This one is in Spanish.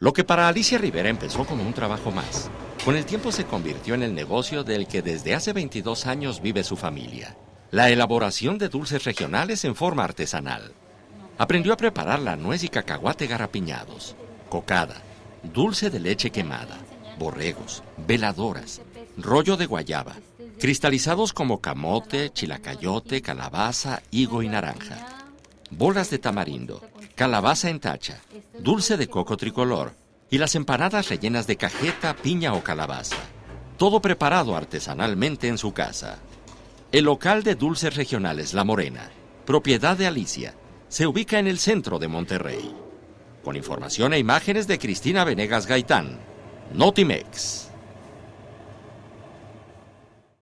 Lo que para Alicia Rivera empezó como un trabajo más, con el tiempo se convirtió en el negocio del que desde hace 22 años vive su familia, la elaboración de dulces regionales en forma artesanal. Aprendió a preparar la nuez y cacahuate garapiñados, cocada, dulce de leche quemada, borregos, veladoras, rollo de guayaba, cristalizados como camote, chilacayote, calabaza, higo y naranja, bolas de tamarindo, calabaza en tacha, dulce de coco tricolor y las empanadas rellenas de cajeta, piña o calabaza. Todo preparado artesanalmente en su casa. El local de dulces regionales La Morena, propiedad de Alicia, se ubica en el centro de Monterrey. Con información e imágenes de Cristina Venegas Gaitán, Notimex.